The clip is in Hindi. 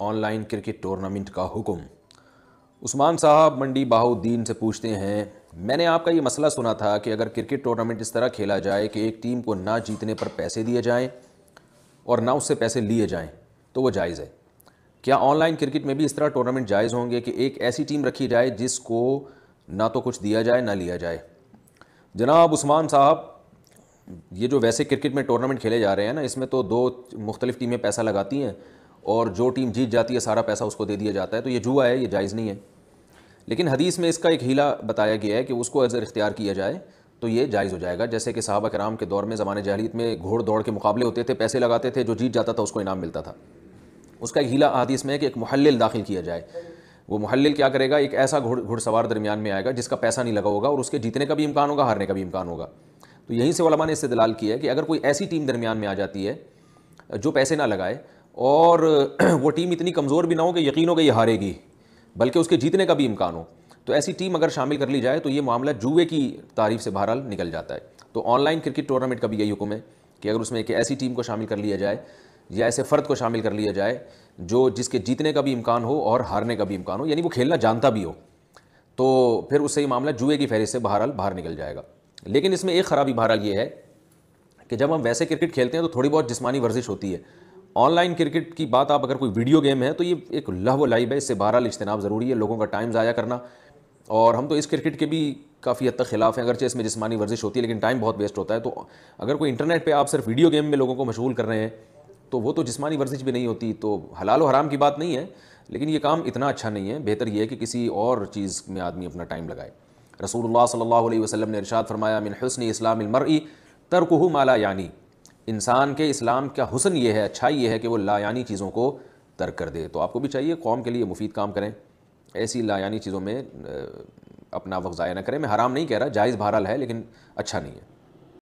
ऑनलाइन क्रिकेट टूर्नामेंट का हुक्म उस्मान साहब मंडी बाहुद्दीन से पूछते हैं मैंने आपका ये मसला सुना था कि अगर क्रिकेट टूर्नामेंट इस तरह खेला जाए कि एक टीम को ना जीतने पर पैसे दिए जाएं और ना उससे पैसे लिए जाएं तो वो जायज़ है क्या ऑनलाइन क्रिकेट में भी इस तरह टूर्नामेंट जायज़ होंगे कि एक ऐसी टीम रखी जाए जिसको ना तो कुछ दिया जाए ना लिया जाए जनाब उस्मान साहब ये जो वैसे क्रिकेट में टूर्नामेंट खेले जा रहे हैं ना इसमें तो दो मुख्तलिफ़ टीमें पैसा लगाती हैं और जो टीम जीत जाती है सारा पैसा उसको दे दिया जाता है तो ये जुआ है ये जायज़ नहीं है लेकिन हदीस में इसका एक हीला बताया गया है कि उसको अगर इख्तियार किया जाए तो ये जायज़ हो जाएगा जैसे कि साहबा कराम के दौर में ज़माने जहलीत में घोड़ दौड़ के मुकाबले होते थे पैसे लगाते थे जो जीत जाता था उसको इनाम मिलता था उसका एक हीला हदीस में है कि एक महल दाखिल किया जाए वो महल क्या करेगा एक ऐसा घुड़ घुड़सवार दरमियान में आएगा जिसका पैसा नहीं लगा होगा और उसके जीतने का भी इम्कान होगा हारने का भी इम्कान होगा तो यहीं से वलमा ने इससे दलाल किया है कि अगर कोई ऐसी टीम दरमियान में आ जाती है जो पैसे ना लगाए और वो टीम इतनी कमज़ोर भी ना हो कि यकीन हो कि ये हारेगी बल्कि उसके जीतने का भी इम्कान हो तो ऐसी टीम अगर शामिल कर ली जाए तो ये मामला जुए की तारीफ से बहरहाल निकल जाता है तो ऑनलाइन क्रिकेट टूर्नामेंट का भी यही हुक्म है कि अगर उसमें एक ऐसी टीम को शामिल कर लिया जाए या ऐसे फ़र्द को शामिल कर लिया जाए जो जिसके जीतने का भी इम्कान हो और हारने का भी इम्कान हो यानी वो खेलना जानता भी हो तो फिर उससे ये मामला जुए की फहरिस्त से बहरहाल बाहर निकल जाएगा लेकिन इसमें एक ख़राबी बहरहाल ये है कि जब हम वैसे क्रिकेट खेलते हैं तो थोड़ी बहुत जिसमानी वर्जिश होती है ऑनलाइन क्रिकेट की बात आप अगर कोई वीडियो गेम है तो ये एक लव लाइव है इससे बहरहाल इज्तनाब ज़रूरी है लोगों का टाइम ज़ाया करना और हम तो इस क्रिकेट के भी काफ़ी हद तक खिलाफ हैं अगरचे इसमें जिसमानी वर्जिश होती है लेकिन टाइम बहुत वेस्ट होता है तो अगर कोई इंटरनेट पर आप सिर्फ वीडियो गेम में लोगों को मशगूल कर रहे हैं तो वो तो जिसमानी वर्जिश भी नहीं होती तो हलाल और हराम की बात नहीं है लेकिन ये काम इतना अच्छा नहीं है बेहतर यह है कि किसी और चीज़ में आदमी अपना टाइम लगाए रसूल सल्ला वसलम ने इरशाद फरमाया मिन हसन इस्लाम मरई तरकहु माला यानी इंसान के इस्लाम का हुसन ये है अच्छाई ये है कि वो लायानी चीज़ों को तर्क कर दे तो आपको भी चाहिए कौम के लिए मुफीद काम करें ऐसी लायानी चीज़ों में अपना वक्त ज़ाया ना करें मैं हराम नहीं कह रहा जायज़ बहरहाल है लेकिन अच्छा नहीं है